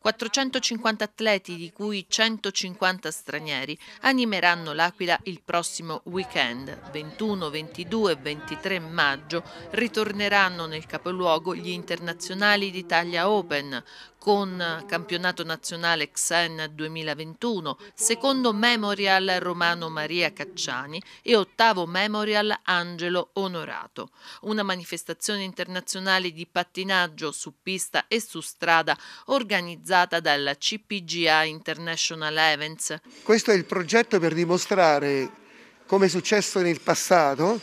450 atleti, di cui 150 stranieri, animeranno l'Aquila il prossimo weekend. 21, 22 e 23 maggio ritorneranno nel capoluogo gli internazionali d'Italia Open con campionato nazionale Xen 2021, secondo Memorial Romano Maria Cacciani e ottavo Memorial Angelo Onorato. Una manifestazione internazionale di pattinaggio su pista e su strada organizzata dal CPGA International Events. Questo è il progetto per dimostrare, come è successo nel passato,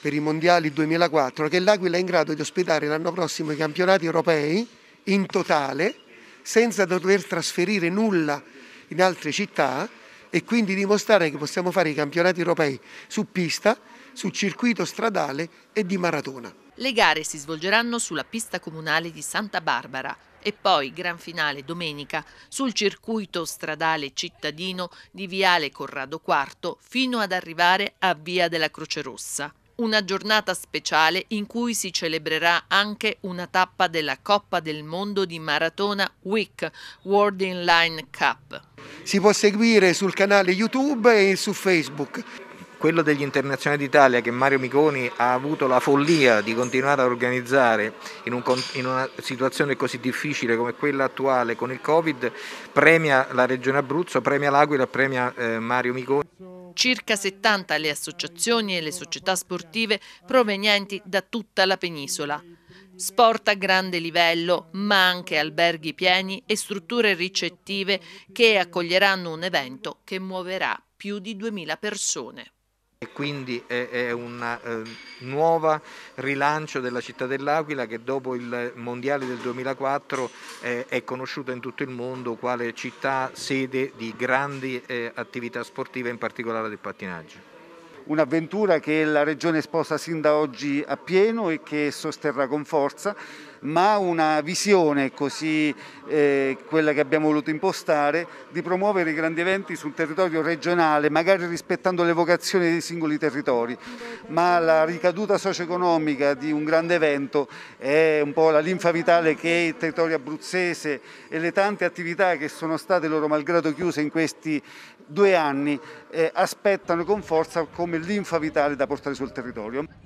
per i mondiali 2004, che l'Aquila è in grado di ospitare l'anno prossimo i campionati europei in totale, senza dover trasferire nulla in altre città e quindi dimostrare che possiamo fare i campionati europei su pista, su circuito stradale e di maratona. Le gare si svolgeranno sulla pista comunale di Santa Barbara, e poi gran finale domenica sul circuito stradale cittadino di Viale Corrado IV fino ad arrivare a Via della Croce Rossa. Una giornata speciale in cui si celebrerà anche una tappa della Coppa del Mondo di Maratona Week World Inline Cup. Si può seguire sul canale YouTube e su Facebook quello degli internazionali d'Italia che Mario Miconi ha avuto la follia di continuare a organizzare in, un, in, una situazione così difficile come quella attuale con il Covid, premia la Regione Abruzzo, premia l'Aquila, premia eh, Mario Miconi. Circa 70 le associazioni e le società sportive provenienti da tutta la penisola. Sport a grande livello, ma anche alberghi pieni e strutture ricettive che accoglieranno un evento che muoverà più di 2.000 persone e quindi è, è un eh, nuovo rilancio della città dell'Aquila che dopo il mondiale del 2004 eh, è conosciuta in tutto il mondo quale città sede di grandi eh, attività sportive, in particolare del pattinaggio un'avventura che la Regione sposa sin da oggi a pieno e che sosterrà con forza ma una visione così, eh, quella che abbiamo voluto impostare, di promuovere i grandi eventi sul territorio regionale, magari rispettando le vocazioni dei singoli territori, ma la ricaduta socio-economica di un grande evento è un po' la linfa vitale che il territorio abruzzese e le tante attività che sono state loro malgrado chiuse in questi due anni eh, aspettano con forza come linfa vitale da portare sul territorio.